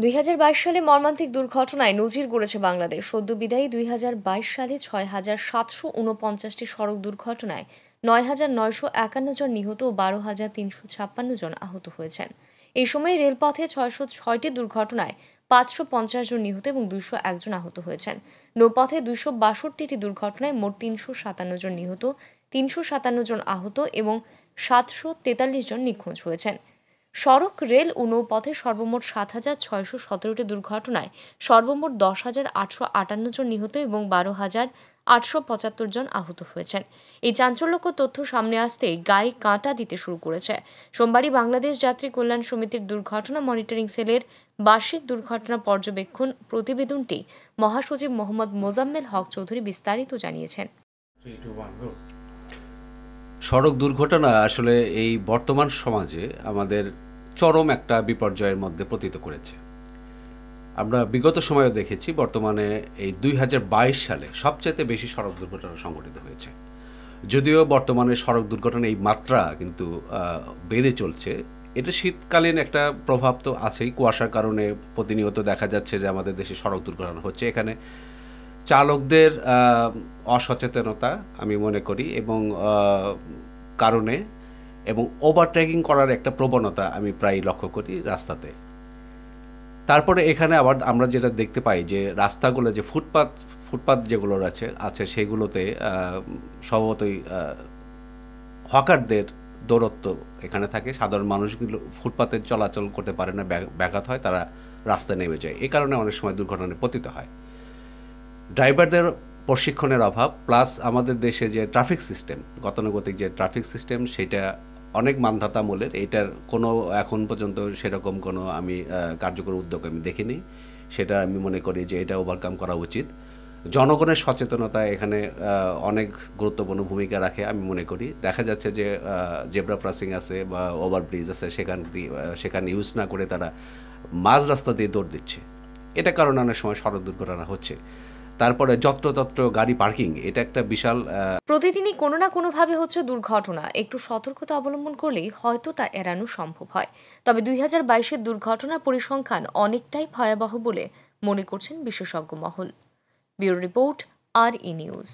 দুই সালে মর্মান্তিক দুর্ঘটনায় নজির গড়েছে বাংলাদেশ সদ্য বিদায়ী দুই সালে ছয় হাজার সাতশো উনপঞ্চাশটি সড়ক দুর্ঘটনায় নয় হাজার নয়শো একান্ন জন নিহত ও বারো হাজার তিনশো ছাপ্পান্ন জন আহত হয়েছেন এই সময়ে রেলপথে ছয়শো ছয়টি দুর্ঘটনায় পাঁচশো পঞ্চাশ জন নিহত এবং দুশো একজন আহত হয়েছেন নৌপথে দুশো বাষট্টিটি দুর্ঘটনায় মোট তিনশো সাতান্ন জন নিহত তিনশো সাতান্ন জন আহত এবং সাতশো তেতাল্লিশ জন নিখোঁজ হয়েছেন সড়ক রেল ও নৌপথে সর্বমোট সাত হাজার ছয়শো সতেরোটি দুর্ঘটনায় সর্বমোট দশ হাজার আটশো আটান্ন জন নিহত এবং বারো হাজার আটশো পঁচাত্তর জন আহত হয়েছেন এই চাঞ্চল্যকর তথ্য সামনে আসতেই গায়ে কাঁটা দিতে শুরু করেছে সোমবারই বাংলাদেশ যাত্রী কল্যাণ সমিতির দুর্ঘটনা মনিটরিং সেলের বার্ষিক দুর্ঘটনা পর্যবেক্ষণ প্রতিবেদনটি মহাসচিব মোহাম্মদ মোজাম্মেল হক চৌধুরী বিস্তারিত জানিয়েছেন সড়ক দুর্ঘটনা আসলে এই বর্তমান সমাজে আমাদের চরম একটা বিপর্যয়ের মধ্যে পতিত করেছে আমরা বিগত সময়েও দেখেছি বর্তমানে এই দুই সালে সবচেয়ে বেশি সড়ক দুর্ঘটনা সংঘটিত হয়েছে যদিও বর্তমানে সড়ক দুর্ঘটনা এই মাত্রা কিন্তু বেড়ে চলছে এটা শীতকালীন একটা প্রভাব তো আছেই কুয়াশার কারণে প্রতিনিয়ত দেখা যাচ্ছে যে আমাদের দেশে সড়ক দুর্ঘটনা হচ্ছে এখানে চালকদের অসচেতনতা আমি মনে করি এবং কারণে এবং ওভারটেকিং করার একটা প্রবণতা আমি প্রায় লক্ষ্য করি রাস্তাতে তারপরে এখানে আবার আমরা যেটা দেখতে পাই যে রাস্তাগুলো যে ফুটপাত ফুটপাত যেগুলো আছে আছে সেগুলোতে স্বভাবতই হকারদের দৌরত্ব এখানে থাকে সাধারণ মানুষগুলো ফুটপাতে চলাচল করতে পারে না ব্যাঘাত হয় তারা রাস্তায় নেমে যায় এ কারণে অনেক সময় দুর্ঘটনায় পতিত হয় ড্রাইভারদের প্রশিক্ষণের অভাব প্লাস আমাদের দেশে যে ট্রাফিক সিস্টেম গতানুগতিক যে ট্রাফিক সিস্টেম সেটা অনেক মান্ধাতা মূলের এটার কোনো এখন পর্যন্ত সেরকম কোনো আমি কার্যকর উদ্যোগ আমি দেখিনি সেটা আমি মনে করি যে এটা ওভারকাম করা উচিত জনগণের সচেতনতা এখানে অনেক গুরুত্বপূর্ণ ভূমিকা রাখে আমি মনে করি দেখা যাচ্ছে যে জেব্রা ক্রসিং আছে বা ওভারব্রিজ আছে সেখান দিয়ে সেখানে ইউজ না করে তারা মাঝ রাস্তা দিয়ে দৌড় দিচ্ছে এটা কারণে অনেক সময় সড়ক দুর্ঘটনা হচ্ছে তারপরে যত্রতত্র গাড়ি পার্কিং এটা একটা বিশাল প্রতিদিনই কোনো না কোনোভাবে হচ্ছে দুর্ঘটনা একটু সতর্কতা অবলম্বন করলেই হয়তো তা এড়ানো সম্ভব হয় তবে দুই হাজার বাইশের দুর্ঘটনার পরিসংখ্যান অনেকটাই ভয়াবহ বলে মনে করছেন বিশেষজ্ঞ মহল ব্যুরো রিপোর্ট আর ই নিউজ